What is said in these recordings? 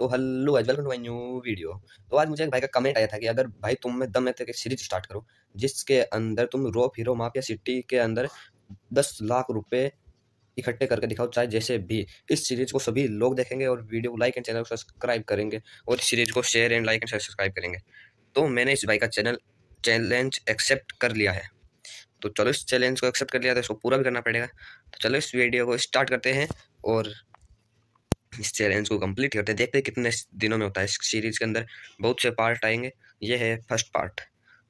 तो हेलो एज welcome to my new video तो आज मुझे एक भाई का कमेंट आया था कि अगर भाई तुम में दम है तो सीरीज स्टार्ट करो जिसके अंदर तुम रॉप हीरो माफिया सिटी के अंदर दस लाख रुपए इकट्ठे करके दिखाओ चाहे जैसे भी इस सीरीज को सभी लोग देखेंगे और वीडियो को लाइक एंड चैनल को सब्सक्राइब करेंगे और इस सीरीज को share and like and subscribe करेंगे तो मैंने इस भाई का चैनल चैलेंज एक्सेप्ट कर लिया है तो चलो इस चैलेंज को एक्सेप्ट कर लिया तो इसको पूरा भी करना पड़ेगा तो चलो इस वीडियो को स्टार्ट करते हैं और इस चैलेंज को कंप्लीट करते हैं देखते हैं कितने दिनों में होता है इस सीरीज़ के अंदर बहुत से पार्ट आएंगे ये है फर्स्ट पार्ट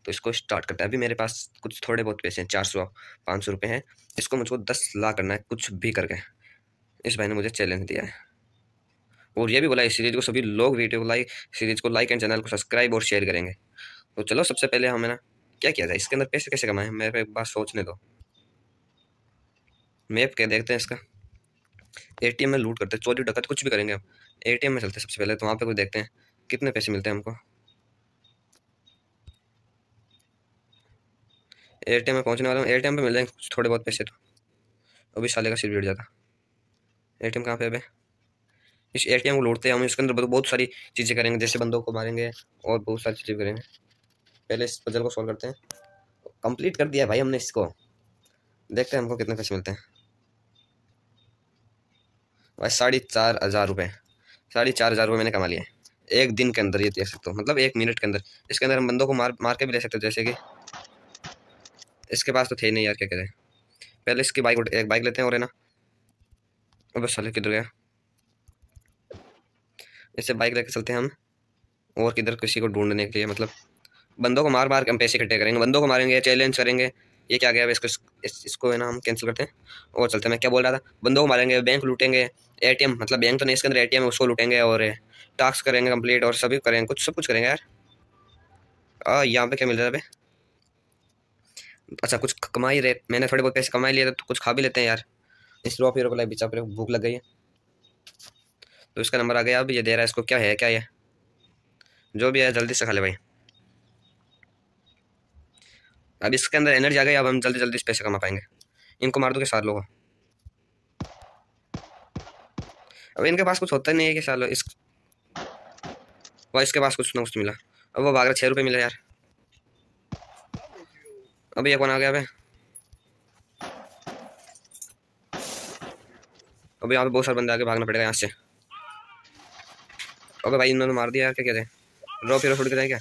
तो इसको स्टार्ट करते हैं अभी मेरे पास कुछ थोड़े बहुत पैसे हैं चार सौ पाँच सौ रुपये हैं इसको मुझको दस लाख करना है कुछ भी करके इस भाई ने मुझे चैलेंज दिया है और ये भी बोला इस सीरीज़ को सभी लोग वीडियो को लाइक सीरीज़ को लाइक एंड चैनल को सब्सक्राइब और शेयर करेंगे तो चलो सबसे पहले हमें ना क्या किया जाए इसके अंदर पैसे कैसे कमाए मेरे पास सोचने दो मैप क्या देखते हैं इसका ए टी एम में लूट करते हैं चोरी डकत कुछ भी करेंगे ए टी एम में चलते सबसे पहले तो वहाँ पे कुछ देखते हैं कितने पैसे मिलते हैं हमको ए टी एम में पहुँचने वाला हूँ ए टी एम पर मिल जाएंगे कुछ थोड़े बहुत पैसे तो अभी साले का सिर बिट जाता ए टी एम कहाँ पे अभी इस ए टी एम को लूटते हैं हम इसके अंदर बहुत सारी चीज़ें करेंगे जैसे बंदों को मारेंगे और बहुत सारी चीज़ें करेंगे पहले इस पजल को सॉल्व करते हैं कंप्लीट कर दिया भाई हमने इसको देखते हैं हमको कितने पैसे मिलते हैं भाई साढ़े चार हज़ार रुपये साढ़े चार हज़ार रुपये मैंने कमा लिए एक दिन के अंदर ये देख सकते हो मतलब एक मिनट के अंदर इसके अंदर हम बंदों को मार मार के भी ले सकते हो जैसे कि इसके पास तो थे नहीं यार क्या हैं पहले इसकी बाइक एक बाइक लेते हैं और है ना अब साले किधर गया इससे बाइक लेकर चलते हैं हम और किधर किसी को ढूंढने के लिए मतलब बंदों को मार मार के हम पैसे इकट्ठे करेंगे बंदों को मारेंगे चैलेंज करेंगे ये क्या गया इसको इसको है ना हम कैंसिल करते हैं और चलते हैं मैं क्या बोल रहा था बंदों को मारेंगे बैंक लूटेंगे एटीएम मतलब बैंक तो नहीं इसके अंदर एटीएम उसको लूटेंगे और टास्क करेंगे कंप्लीट और सभी करेंगे कुछ सब कुछ करेंगे यार आ, यहाँ पे क्या मिल रहा है भाई अच्छा कुछ कमा ही रहे मैंने थोड़े बहुत पैसे कमाई लिए तो कुछ खा भी लेते हैं यार इस रो फिर बेचा फिर भूख लग गई है तो इसका नंबर आ गया अब ये दे रहा है इसको क्या है क्या ये जो भी है जल्दी से खा ले भाई अब इसके अंदर एनर्जी आ गई अब हम जल्दी जल्दी पैसे कमा पाएंगे इनको मार दो के सालों को अब इनके पास कुछ होता नहीं है कि सालों इस वह इसके पास कुछ ना कुछ मिला अब वो भाग छः रुपये मिला यार अब ये कौन आ गया अबे अब यहाँ पे बहुत सारे बंदे आगे भागना पड़ेगा यहाँ से अबे भाई इन्होंने मार दिया यार क्या रहे हैं रो फिर छोड़ के जाए क्या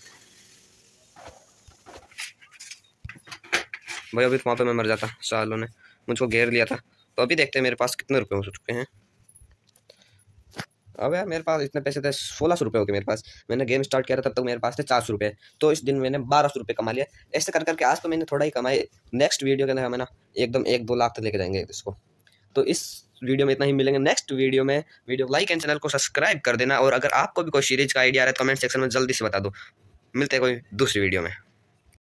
भाई अभी वहाँ पर मैं मर जाता सालों ने मुझको घेर लिया था तो अभी देखते हैं मेरे पास कितने रुपये हो चुके हैं अब यार मेरे पास इतने पैसे थे सोलह सौ रुपये हो गए मेरे पास मैंने गेम स्टार्ट किया था तब तक मेरे पास थे चार सौ रुपये तो इस दिन मैंने बारह सौ रुपये कमा लिया ऐसे कर करके आज तो मैंने थोड़ा ही कमाए नेक्स्ट वीडियो के अंदर हमें ना एकदम एक दो लाख तक लेके जाएंगे इसको तो इस वीडियो में इतना ही मिलेंगे नेक्स्ट वीडियो में वीडियो लाइक एंड चैनल को सब्सक्राइब कर देना और अगर आपको भी कोई सीरीज का आइडिया आ रहा है कमेंट सेक्शन में जल्दी से बता दो मिलते हैं कोई दूसरी वीडियो में